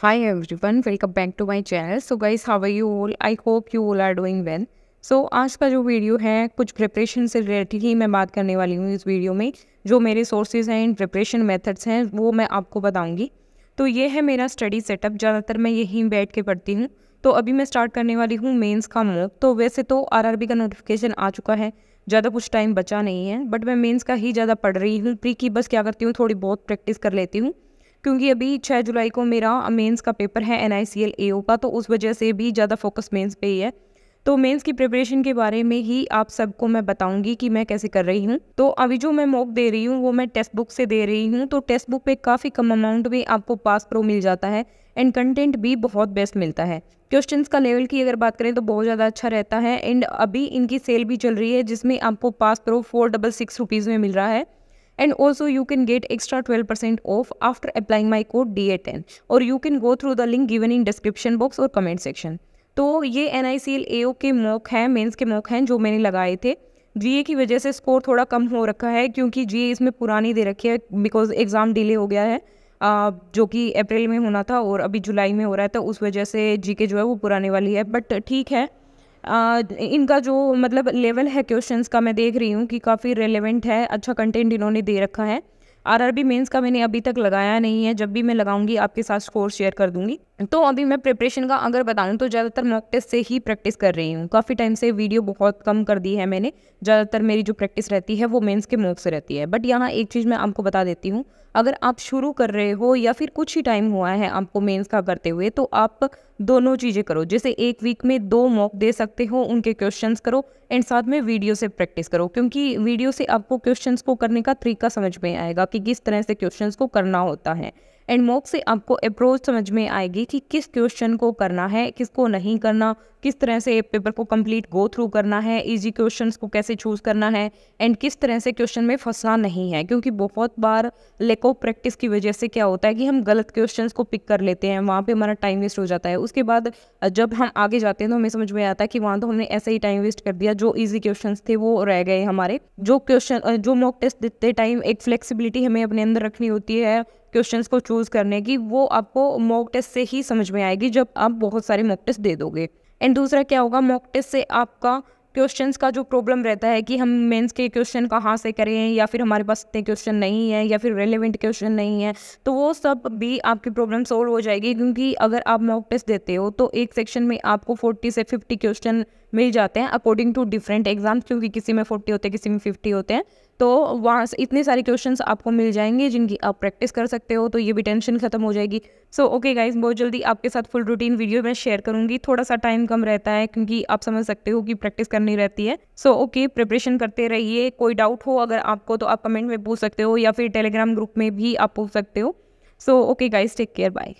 Hi everyone, welcome back to my channel. So guys, how are you all? I hope you all are doing well. So so, आज का जो video है कुछ preparation से related ही मैं बात करने वाली हूँ इस वीडियो में जो मेरे सोर्सेज हैं एंड प्रिपरेशन मेथड्स हैं वो मैं आपको बताऊँगी तो ये है मेरा स्टडी सेटअप ज़्यादातर मैं यहीं बैठ के पढ़ती हूँ तो अभी मैं स्टार्ट करने वाली हूँ मेन्स का मोक तो वैसे तो बी का नोटिफिकेशन आ चुका है ज़्यादा कुछ टाइम बचा नहीं है बट मैं मेन्स का ही ज़्यादा पढ़ रही हूँ प्री की बस क्या करती हूँ थोड़ी बहुत प्रैक्टिस कर लेती हूँ क्योंकि अभी छः जुलाई को मेरा मेन्स का पेपर है N I C L A ओ का तो उस वजह से भी ज़्यादा फोकस मेन्स पे ही है तो मेंस की प्रिपरेशन के बारे में ही आप सबको मैं बताऊंगी कि मैं कैसे कर रही हूँ तो अभी जो मैं मॉक दे रही हूँ वो मैं टेस्ट बुक से दे रही हूँ तो टेस्ट बुक पे काफ़ी कम अमाउंट में आपको पास प्रो मिल जाता है एंड कंटेंट भी बहुत बेस्ट मिलता है क्वेश्चन का लेवल की अगर बात करें तो बहुत ज़्यादा अच्छा रहता है एंड अभी इनकी सेल भी चल रही है जिसमें आपको pass pro four double six rupees में मिल रहा है and also you can get extra 12% off after applying my code DA10 or you can go through the link given in description box or comment section तो ये N I C L A ओ के mock हैं mains के mock हैं जो मैंने लगाए थे जीए की वजह से स्कोर थोड़ा कम हो रखा है क्योंकि जीए इसमें पुरानी दे रखी है बिकॉज एग्ज़ाम डिले हो गया है जो कि अप्रैल में होना था और अभी जुलाई में हो रहा है तो उस वजह से जीके जो है वो पुराने वाली है बट ठीक है इनका जो मतलब लेवल है क्वेश्चंस का मैं देख रही हूँ कि काफ़ी रेलेवेंट है अच्छा कंटेंट इन्होंने दे रखा है आर आर बी मेन्स का मैंने अभी तक लगाया नहीं है जब भी मैं लगाऊंगी आपके साथ स्कोर शेयर कर दूंगी तो अभी मैं प्रिपरेशन का अगर बताऊँ तो ज़्यादातर मॉक टेस्ट से ही प्रैक्टिस कर रही हूँ काफ़ी टाइम से वीडियो बहुत कम कर दी है मैंने ज़्यादातर मेरी जो प्रैक्टिस रहती है वो मेन्स के मॉक से रहती है बट यहाँ एक चीज़ मैं आपको बता देती हूँ अगर आप शुरू कर रहे हो या फिर कुछ ही टाइम हुआ है आपको मेंस का करते हुए तो आप दोनों चीज़ें करो जैसे एक वीक में दो मॉक दे सकते हो उनके क्वेश्चंस करो एंड साथ में वीडियो से प्रैक्टिस करो क्योंकि वीडियो से आपको क्वेश्चंस को करने का तरीका समझ में आएगा कि किस तरह से क्वेश्चन को करना होता है एंड मॉक से आपको अप्रोच समझ में आएगी कि किस क्वेश्चन को करना है किसको नहीं करना किस तरह से पेपर को कंप्लीट गो थ्रू करना है इजी क्वेश्चंस को कैसे चूज़ करना है एंड किस तरह से क्वेश्चन में फंसना नहीं है क्योंकि बहुत बार लेक ऑफ प्रैक्टिस की वजह से क्या होता है कि हम गलत क्वेश्चंस को पिक कर लेते हैं वहाँ पे हमारा टाइम वेस्ट हो जाता है उसके बाद जब हम आगे जाते हैं तो हमें समझ में आता है कि वहाँ तो हमने ऐसे ही टाइम वेस्ट कर दिया जो ईजी क्वेश्चन थे वो रह गए हमारे जो क्वेश्चन जो मॉक टेस्ट देते टाइम एक फ्लेक्सीबिलिटी हमें अपने अंदर रखनी होती है क्वेश्चन को चूज़ करने की वो आपको मॉक टेस्ट से ही समझ में आएगी जब आप बहुत सारे मॉक टेस्ट दे दोगे एंड दूसरा क्या होगा मॉक टेस्ट से आपका क्वेश्चन का जो प्रॉब्लम रहता है कि हम मेंस के क्वेश्चन कहाँ से करें या फिर हमारे पास इतने क्वेश्चन नहीं है या फिर रेलिवेंट क्वेश्चन नहीं है तो वो सब भी आपकी प्रॉब्लम सोल्व हो जाएगी क्योंकि अगर आप मॉक टेस्ट देते हो तो एक सेक्शन में आपको फोर्टी से फिफ्टी क्वेश्चन मिल जाते हैं अकॉर्डिंग टू डिफरेंट एग्जाम्स क्योंकि किसी में फोर्टी होते हैं किसी में फिफ्टी होते हैं तो वहाँ इतने सारे क्वेश्चन आपको मिल जाएंगे जिनकी आप प्रैक्टिस कर सकते हो तो ये भी टेंशन खत्म हो जाएगी सो ओके गाइज बहुत जल्दी आपके साथ फुल रूटीन वीडियो में शेयर करूँगी थोड़ा सा टाइम कम रहता है क्योंकि आप समझ सकते हो कि प्रैक्टिस करनी रहती है सो ओके प्रिपरेशन करते रहिए कोई डाउट हो अगर आपको तो आप कमेंट में पूछ सकते हो या फिर टेलीग्राम ग्रुप में भी आप पूछ सकते हो so okay guys take care bye